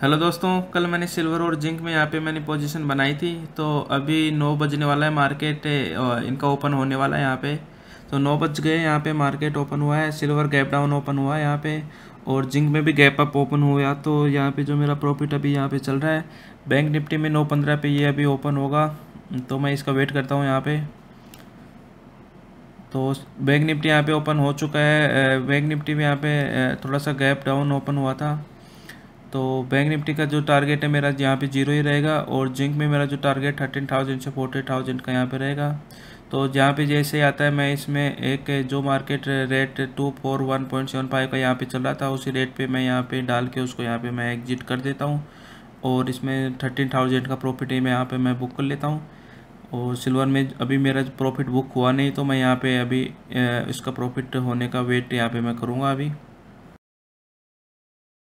hello दोस्तों कल मैंने सिल्वर और जिंक में यहाँ पे मैंने पोजीशन बनाई थी तो अभी नौ बजने वाला है मार्केट इनका ओपन होने वाला है यहाँ पे तो नौ बज गए यहाँ पे मार्केट ओपन हुआ है सिल्वर गैप डाउन ओपन हुआ है यहाँ पे और जिंक में भी गैप अप ओपन हुआ तो यहाँ पे जो मेरा प्रॉफिट अभी यहाँ पर चल रहा है बैंक निफ्टी में नौ पंद्रह पे ये अभी ओपन होगा तो मैं इसका वेट करता हूँ यहाँ पर तो बैंक निफ्टी यहाँ पर ओपन हो चुका है बैंक निफ्टी में यहाँ पर थोड़ा सा गैप डाउन ओपन हुआ था तो बैंक निफ्टी का जो टारगेट है मेरा यहाँ पे जीरो ही रहेगा और जिंक में मेरा जो टारगेट थर्टीन थाउजेंड से फोर्टी थाउजेंड का यहाँ पे रहेगा तो जहाँ पे जैसे आता है मैं इसमें एक जो market rate two four one point seven five का यहाँ पे चल रहा था उसी रेट पे मैं यहाँ पे डाल के उसको यहाँ पे मैं एग्जिट कर देता हूँ और इसमें थर्टीन थाउजेंड का प्रॉफिट ही मैं यहाँ पे मैं बुक कर लेता हूँ और सिल्वर में अभी मेरा प्रॉफिट बुक हुआ नहीं तो मैं यहाँ पर अभी इसका प्रॉफिट होने का वेट यहाँ पर मैं करूँगा अभी